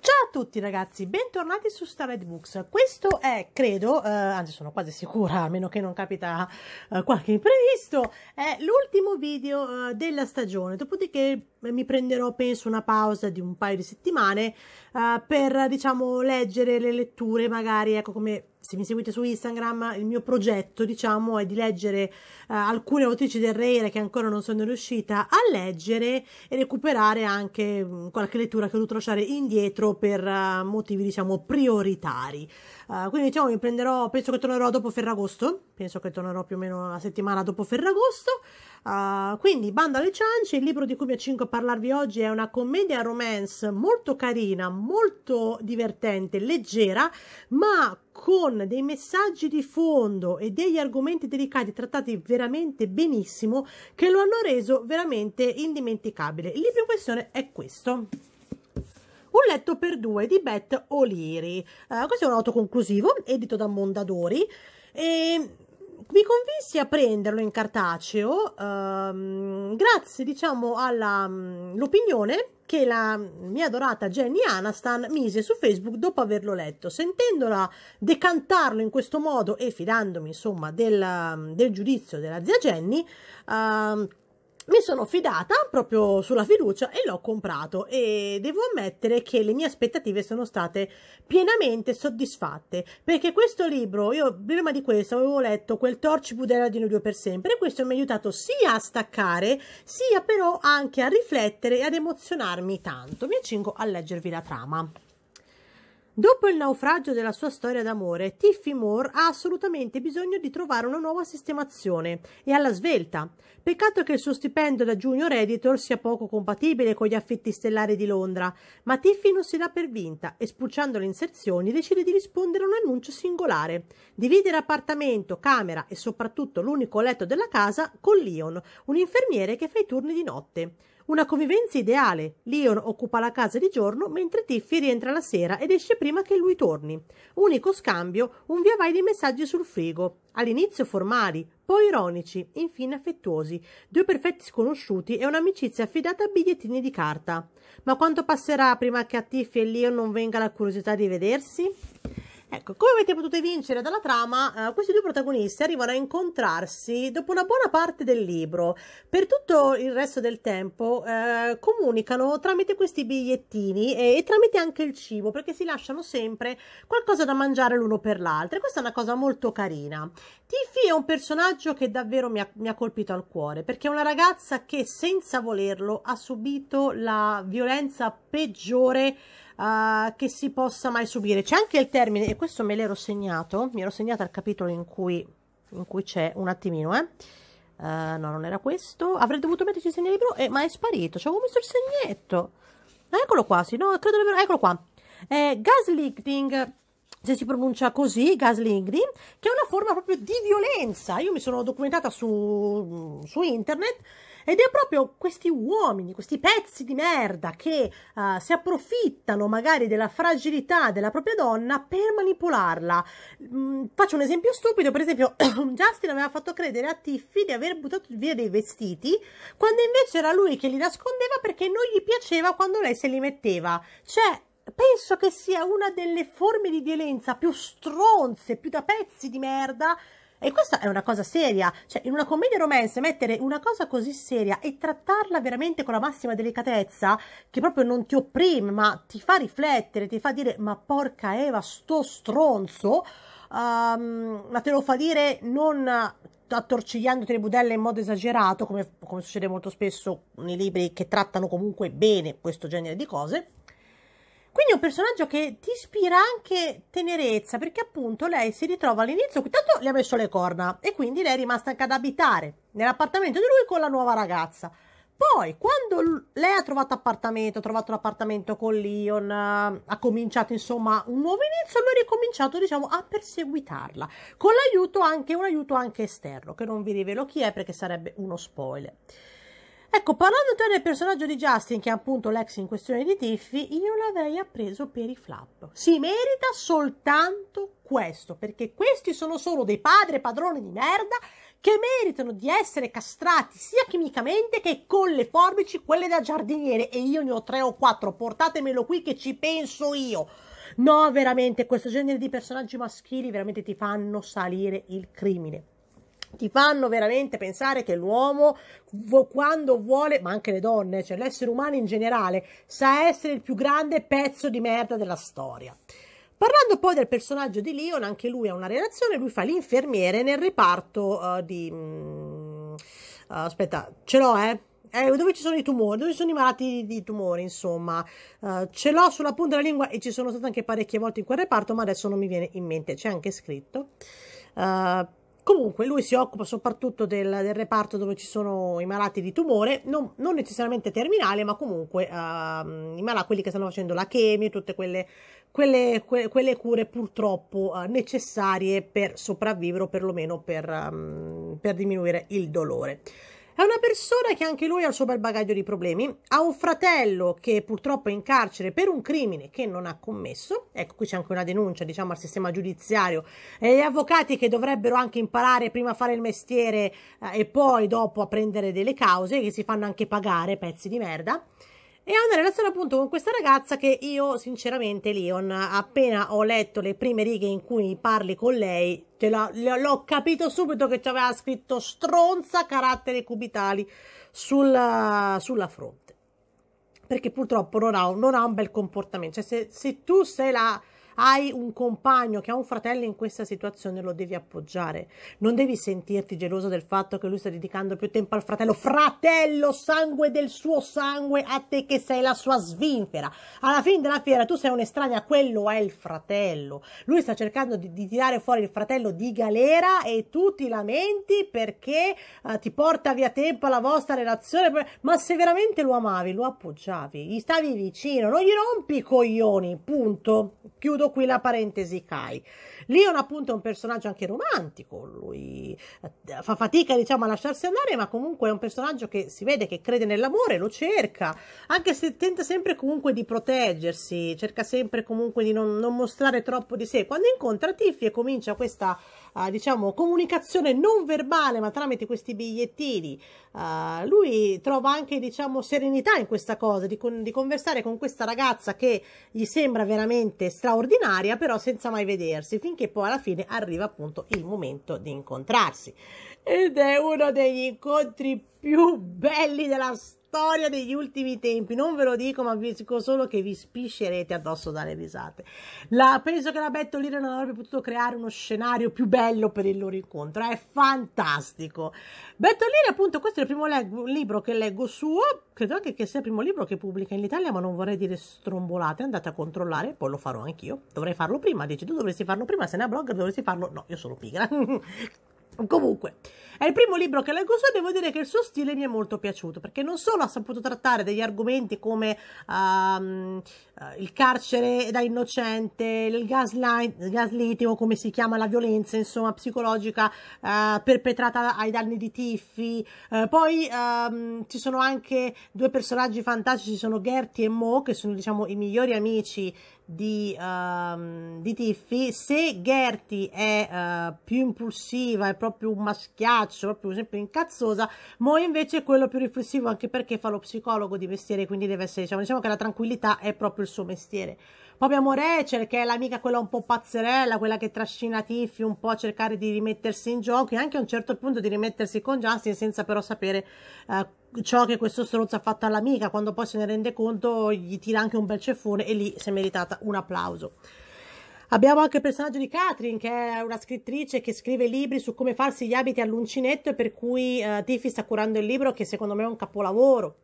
Ciao a tutti ragazzi, bentornati su Starlight Books. Questo è, credo, eh, anzi sono quasi sicura, a meno che non capita eh, qualche imprevisto, è l'ultimo video eh, della stagione, dopodiché eh, mi prenderò penso una pausa di un paio di settimane eh, per diciamo leggere le letture magari ecco come se mi seguite su Instagram il mio progetto diciamo è di leggere uh, alcune autrici del Reire che ancora non sono riuscita a leggere e recuperare anche mm, qualche lettura che ho dovuto lasciare indietro per uh, motivi diciamo prioritari Uh, quindi diciamo mi prenderò, penso che tornerò dopo Ferragosto, penso che tornerò più o meno la settimana dopo Ferragosto. Uh, quindi Banda alle ciance, il libro di cui mi accingo a parlarvi oggi è una commedia romance molto carina, molto divertente, leggera, ma con dei messaggi di fondo e degli argomenti delicati trattati veramente benissimo che lo hanno reso veramente indimenticabile. Il libro in questione è questo. Un letto per due di Beth O'Leary. Uh, questo è un autoconclusivo, edito da Mondadori, e mi convinsi a prenderlo in cartaceo um, grazie, diciamo, all'opinione mm, che la mia adorata Jenny Anastan mise su Facebook dopo averlo letto. Sentendola decantarlo in questo modo e fidandomi, insomma, del, mm, del giudizio della zia Jenny, uh, mi sono fidata proprio sulla fiducia e l'ho comprato e devo ammettere che le mie aspettative sono state pienamente soddisfatte perché questo libro, io prima di questo avevo letto quel Torci Budella di noi per sempre e questo mi ha aiutato sia a staccare sia però anche a riflettere e ad emozionarmi tanto. Mi accingo a leggervi la trama. Dopo il naufragio della sua storia d'amore, Tiffy Moore ha assolutamente bisogno di trovare una nuova sistemazione e alla svelta. Peccato che il suo stipendio da junior editor sia poco compatibile con gli affitti stellari di Londra, ma Tiffy non si dà per vinta e spulciando le inserzioni decide di rispondere a un annuncio singolare: dividere appartamento, camera e soprattutto l'unico letto della casa con Leon, un infermiere che fa i turni di notte. Una convivenza ideale. Leon occupa la casa di giorno mentre Tiffy rientra la sera ed esce prima che lui torni. Unico scambio, un via vai di messaggi sul frigo. All'inizio formali, poi ironici, infine affettuosi, due perfetti sconosciuti e un'amicizia affidata a bigliettini di carta. Ma quanto passerà prima che a Tiffy e Leon non venga la curiosità di vedersi? Ecco, come avete potuto evincere dalla trama, eh, questi due protagonisti arrivano a incontrarsi dopo una buona parte del libro. Per tutto il resto del tempo eh, comunicano tramite questi bigliettini e, e, tramite anche il cibo, perché si lasciano sempre qualcosa da mangiare l'uno per l'altro. E questa è una cosa molto carina. Tiffy è un personaggio che davvero mi ha, mi ha colpito al cuore, perché è una ragazza che senza volerlo ha subito la violenza peggiore uh, che si possa mai subire. C'è anche il termine, e questo me l'ero segnato, mi ero segnata al capitolo in cui, in cui c'è un attimino, eh. Uh, no, non era questo. Avrei dovuto metterci il segno segnalibro, eh, ma è sparito. Ci avevo messo il segnetto. Eccolo qua, sì, no, credo di Eccolo qua. Eh, gaslighting se si pronuncia così, gaslighting, che è una forma proprio di violenza. Io mi sono documentata su, su internet ed è proprio questi uomini, questi pezzi di merda che uh, si approfittano magari della fragilità della propria donna per manipolarla. Mm, faccio un esempio stupido, per esempio Justin aveva fatto credere a Tiffy di aver buttato via dei vestiti, quando invece era lui che li nascondeva perché non gli piaceva quando lei se li metteva. Cioè, penso che sia una delle forme di violenza più stronze, più da pezzi di merda e questa è una cosa seria, cioè in una commedia romance mettere una cosa così seria e trattarla veramente con la massima delicatezza, che proprio non ti opprime, ma ti fa riflettere, ti fa dire ma porca Eva, sto stronzo, um, ma te lo fa dire non attorcigliandoti le budelle in modo esagerato, come, come succede molto spesso nei libri che trattano comunque bene questo genere di cose quindi è un personaggio che ti ispira anche tenerezza, perché appunto lei si ritrova all'inizio, intanto le ha messo le corna, e quindi lei è rimasta anche ad abitare nell'appartamento di lui con la nuova ragazza. Poi, quando lei ha trovato appartamento, ha trovato l'appartamento con Leon, ha cominciato insomma un nuovo inizio, lui ha ricominciato diciamo a perseguitarla, con l'aiuto anche, un aiuto anche esterno, che non vi rivelo chi è perché sarebbe uno spoiler. Ecco, parlando te del personaggio di Justin, che è appunto l'ex in questione di Tiffy, io l'avrei appreso per i flap. Si merita soltanto questo, perché questi sono solo dei padri e padroni di merda che meritano di essere castrati sia chimicamente che con le forbici, quelle da giardiniere. E io ne ho tre o quattro, portatemelo qui che ci penso io. No, veramente, questo genere di personaggi maschili veramente ti fanno salire il crimine ti fanno veramente pensare che l'uomo quando vuole, ma anche le donne, cioè l'essere umano in generale, sa essere il più grande pezzo di merda della storia. Parlando poi del personaggio di Leon, anche lui ha una relazione, lui fa l'infermiere nel reparto uh, di... Uh, aspetta, ce l'ho, eh? eh? Dove ci sono i tumori? Dove ci sono i malati di tumori, insomma? Uh, ce l'ho sulla punta della lingua e ci sono state anche parecchie volte in quel reparto, ma adesso non mi viene in mente, c'è anche scritto. Uh, Comunque lui si occupa soprattutto del, del, reparto dove ci sono i malati di tumore, non, non necessariamente terminale, ma comunque uh, i malati, quelli che stanno facendo la chemio, tutte quelle, quelle, que, quelle cure purtroppo uh, necessarie per sopravvivere o perlomeno per, um, per diminuire il dolore. È una persona che anche lui ha il suo bel bagaglio di problemi, ha un fratello che purtroppo è in carcere per un crimine che non ha commesso, ecco qui c'è anche una denuncia diciamo al sistema giudiziario, e gli avvocati che dovrebbero anche imparare prima a fare il mestiere eh, e poi dopo a prendere delle cause che si fanno anche pagare pezzi di merda e ho una relazione appunto con questa ragazza che io sinceramente Leon appena ho letto le prime righe in cui parli con lei la, l'ho capito subito che ci aveva scritto stronza caratteri cubitali sulla, sulla fronte perché purtroppo non ha, non ha, un bel comportamento cioè se, se tu sei la hai un compagno che ha un fratello in questa situazione, lo devi appoggiare. Non devi sentirti geloso del fatto che lui sta dedicando più tempo al fratello. Fratello, sangue del suo sangue, a te che sei la sua svinfera. Alla fine della fiera tu sei un'estranea, quello è il fratello. Lui sta cercando di, di tirare fuori il fratello di galera e tu ti lamenti perché eh, ti porta via tempo alla vostra relazione. Ma se veramente lo amavi, lo appoggiavi, gli stavi vicino, non gli rompi i coglioni, punto. Chiudo qui la parentesi Kai. Leon appunto è un personaggio anche romantico, lui eh, fa fatica diciamo a lasciarsi andare ma comunque è un personaggio che si vede che crede nell'amore lo cerca anche se tenta sempre comunque di proteggersi cerca sempre comunque di non, non mostrare troppo di sé quando incontra Tiffy e comincia questa uh, diciamo comunicazione non verbale ma tramite questi bigliettini uh, lui trova anche diciamo serenità in questa cosa di, con, di conversare con questa ragazza che gli sembra veramente straordinaria però senza mai vedersi finché poi alla fine arriva appunto il momento di incontrarsi ed è uno degli incontri più belli della storia degli ultimi tempi. Non ve lo dico, ma vi dico solo che vi spiscerete addosso dalle risate. La, penso che la Bettolina non avrebbe potuto creare uno scenario più bello per il loro incontro. È fantastico. Bettolina, appunto, questo è il primo le- libro che leggo suo. Credo anche che sia il primo libro che pubblica in Italia, ma non vorrei dire strombolate. Andate a controllare, poi lo farò anch'io. Dovrei farlo prima. Dici tu dovresti farlo prima, se ne ha blogger dovresti farlo. No, io sono pigra. Comunque, è il primo libro che leggo suo e devo dire che il suo stile mi è molto piaciuto, perché non solo ha saputo trattare degli argomenti come um, il carcere da innocente, il gaslight, gaslighting o come si chiama la violenza, insomma, psicologica uh, perpetrata ai danni di Tiffy. Uh, eh, poi um, ci sono anche due personaggi fantastici, sono Gertie e Mo, che sono diciamo i migliori amici di, um, di Tiffy, se Gertie è uh, più impulsiva, è proprio un maschiaccio, proprio sempre incazzosa, Mo invece è quello più riflessivo anche perché fa lo psicologo di mestiere, quindi deve essere, diciamo, diciamo che la tranquillità è proprio il suo mestiere. Poi abbiamo Rachel, che è l'amica quella un po' pazzerella, quella che trascina Tiffy un po' a cercare di rimettersi in gioco e anche a un certo punto di rimettersi con Justin senza però sapere eh, ciò che questo stronzo ha fatto all'amica. Quando poi se ne rende conto gli tira anche un bel ceffone e lì si è meritata un applauso. Abbiamo anche il personaggio di Katrin, che è una scrittrice che scrive libri su come farsi gli abiti all'uncinetto e per cui eh, Tiffy sta curando il libro che secondo me è un capolavoro.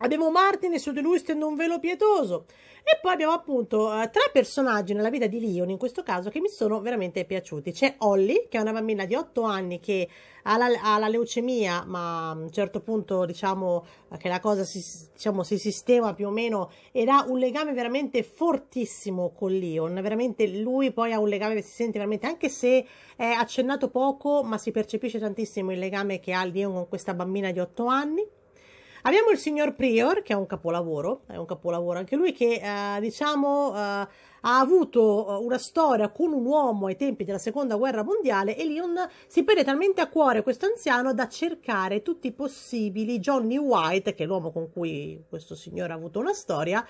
Abbiamo Martin e su di lui stendo un velo pietoso. E poi abbiamo appunto eh, tre personaggi nella vita di Leon, in questo caso, che mi sono veramente piaciuti. C'è Holly, che è una bambina di 8 anni che ha la, ha la leucemia, ma a un certo punto diciamo che la cosa si, diciamo, si sistema più o meno ed ha un legame veramente fortissimo con Leon. Veramente lui poi ha un legame che si sente veramente, anche se è accennato poco, ma si percepisce tantissimo il legame che ha Leon con questa bambina di 8 anni. Abbiamo il signor Prior, che è un capolavoro, è un capolavoro anche lui, che eh, diciamo eh, ha avuto eh, una storia con un uomo ai tempi della seconda guerra mondiale e Leon si prende talmente a cuore questo anziano da cercare tutti i possibili Johnny White, che è l'uomo con cui questo signore ha avuto una storia,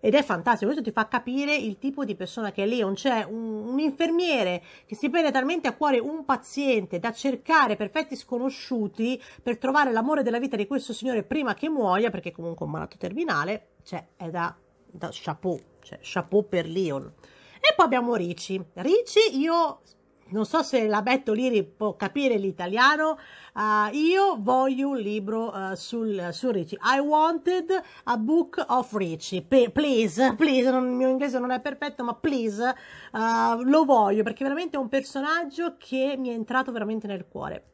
ed è fantastico. Questo ti fa capire il tipo di persona che è Leon. C'è un, un infermiere che si prende talmente a cuore un paziente da cercare perfetti sconosciuti per trovare l'amore della vita di questo signore prima che muoia, perché comunque è un malato terminale. Cioè, è da, da chapeau, cioè chapeau per Leon. E poi abbiamo Ricci. Ricci, io non so se la Betto Liri può capire l'italiano, uh, io voglio un libro uh, sul, su Ricci. I wanted a book of Richie. P- please, please, non, il mio inglese non è perfetto, ma please, uh, lo voglio perché veramente è un personaggio che mi è entrato veramente nel cuore.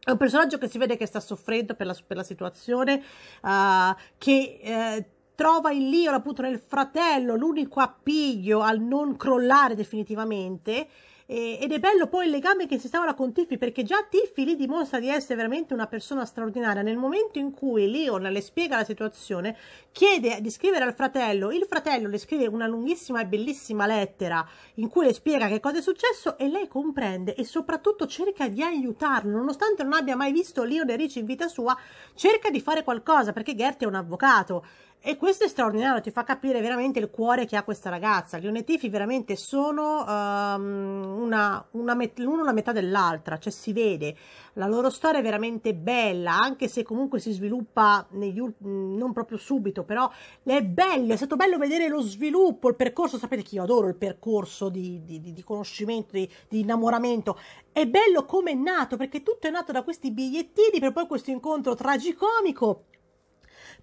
È un personaggio che si vede che sta soffrendo per la, per la situazione, ah, che eh, trova il Liro appunto nel fratello, l'unico appiglio al non crollare definitivamente e, ed è bello poi il legame che si stavola con Tiffy perché già Tiffy lì dimostra di essere veramente una persona straordinaria. Nel momento in cui Leon le spiega la situazione, chiede di scrivere al fratello, il fratello le scrive una lunghissima e bellissima lettera in cui le spiega che cosa è successo e lei comprende e soprattutto cerca di aiutarlo, nonostante non abbia mai visto Leon e Rich in vita sua, cerca di fare qualcosa perché Gertie è un avvocato e questo è straordinario, ti fa capire veramente il cuore che ha questa ragazza. Gli Onetefi veramente sono um, una, una met- l'uno una metà dell'altra, cioè si vede. La loro storia è veramente bella, anche se comunque si sviluppa negli ul- non proprio subito, però è bello, è stato bello vedere lo sviluppo, il percorso. Sapete che io adoro il percorso di, di, di conoscimento, di, di, innamoramento. È bello come è nato, perché tutto è nato da questi bigliettini per poi questo incontro tragicomico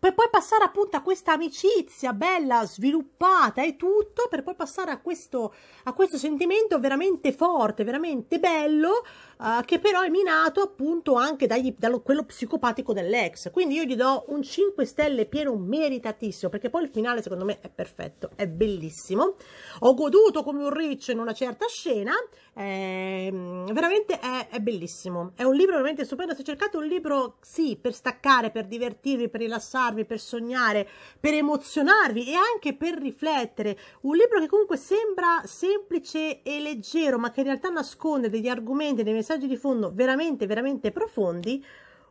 per poi passare appunto a questa amicizia bella, sviluppata e tutto, per poi passare a questo, a questo sentimento veramente forte, veramente bello, uh, che però è minato appunto anche dagli, da quello psicopatico dell'ex. Quindi io gli do un 5 stelle pieno meritatissimo, perché poi il finale secondo me è perfetto, è bellissimo. Ho goduto come un riccio in una certa scena, eh, veramente è, è, bellissimo. È un libro veramente stupendo, se cercate un libro, sì, per staccare, per divertirvi, per rilassarvi, per sognare, per emozionarvi e anche per riflettere, un libro che comunque sembra semplice e leggero, ma che in realtà nasconde degli argomenti, dei messaggi messaggi di fondo veramente, veramente profondi,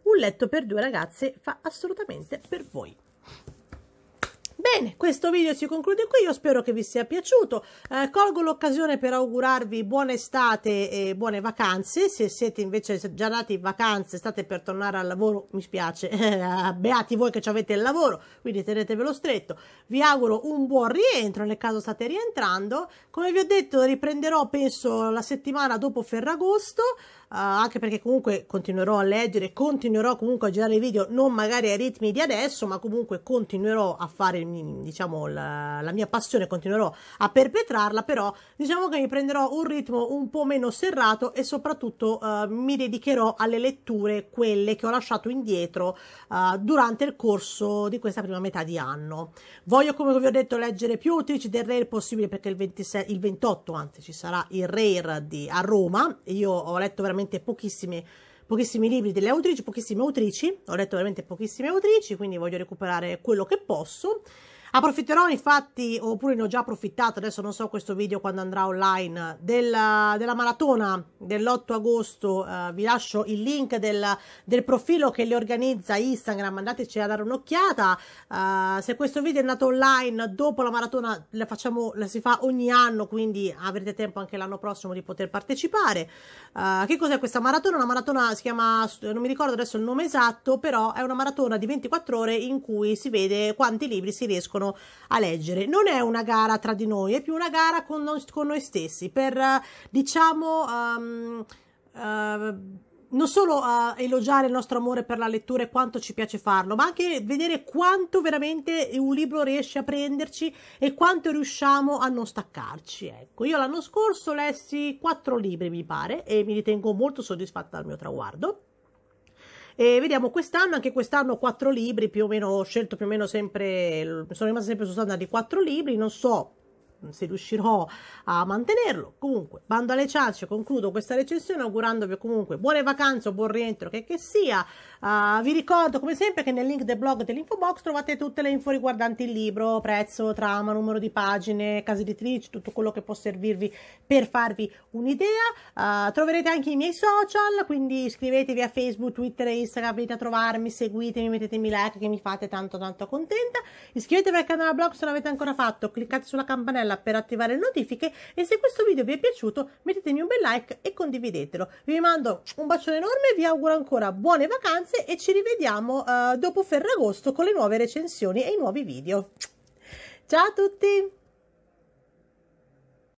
un letto per due ragazze fa assolutamente per voi. Bene, questo video si conclude qui, io spero che vi sia piaciuto, eh, colgo l'occasione per augurarvi buona estate e buone vacanze, se siete invece già nati in vacanze state per tornare al lavoro, mi spiace, eh, beati voi che avete il lavoro, quindi tenetevelo stretto, vi auguro un buon rientro nel caso state rientrando, come vi ho detto riprenderò penso la settimana dopo Ferragosto, eh, anche perché comunque continuerò a leggere, continuerò comunque a girare i video, non magari ai ritmi di adesso, ma comunque continuerò a fare, mm, diciamo, la, la mia passione, continuerò a perpetrarla, però diciamo che mi prenderò un ritmo un po' meno serrato e soprattutto eh, mi dedicherò alle letture, quelle che ho lasciato indietro eh, durante il corso di questa prima metà di anno. Voglio, come vi ho detto, leggere più Utilici del Rare possibile perché il, 26, il 28 anzi ci sarà il Rare di, a Roma, io ho letto veramente veramente pochissimi, pochissimi libri delle autrici, pochissime autrici, ho letto veramente pochissime autrici, quindi voglio recuperare quello che posso Approfitterò infatti, oppure ne ho già approfittato, adesso non so questo video quando andrà online, della, della maratona dell'8 agosto. Uh, vi lascio il link del, del, profilo che le organizza Instagram, andateci a dare un'occhiata. Uh, se questo video è andato online dopo la maratona, la, facciamo, la si fa ogni anno, quindi avrete tempo anche l'anno prossimo di poter partecipare. Uh, che cos'è questa maratona? Una maratona si chiama, non mi ricordo adesso il nome esatto, però è una maratona di 24 ore in cui si vede quanti libri si riescono riescono a leggere. Non è una gara tra di noi, è più una gara con noi, con noi stessi per, eh, diciamo, um, uh, non solo uh, elogiare il nostro amore per la lettura e quanto ci piace farlo, ma anche vedere quanto veramente un libro riesce a prenderci e quanto riusciamo a non staccarci. Ecco, io l'anno scorso lessi quattro libri, mi pare, e mi ritengo molto soddisfatta del mio traguardo. E vediamo quest'anno, anche quest'anno quattro libri, più o meno, ho scelto più o meno sempre, sono rimasta sempre su standard di quattro libri, non so se riuscirò a mantenerlo. Comunque, bando alle ciance, concludo questa recensione augurandovi comunque buone vacanze o buon rientro che che sia. Uh, vi ricordo come sempre che nel link del blog dell'infobox trovate tutte le info riguardanti il libro, prezzo, trama, numero di pagine, case editrici, tutto quello che può servirvi per farvi un'idea. Uh, troverete anche i miei social, quindi iscrivetevi a Facebook, Twitter e Instagram, venite a trovarmi, seguitemi, mettetemi like che mi fate tanto tanto contenta. Iscrivetevi al canale blog se non l'avete ancora fatto, cliccate sulla campanella campanella per attivare le notifiche e se questo video vi è piaciuto mettetemi un bel like e condividetelo. Vi mando un bacione enorme, vi auguro ancora buone vacanze e ci rivediamo uh, dopo Ferragosto con le nuove recensioni e i nuovi video. Ciao a tutti!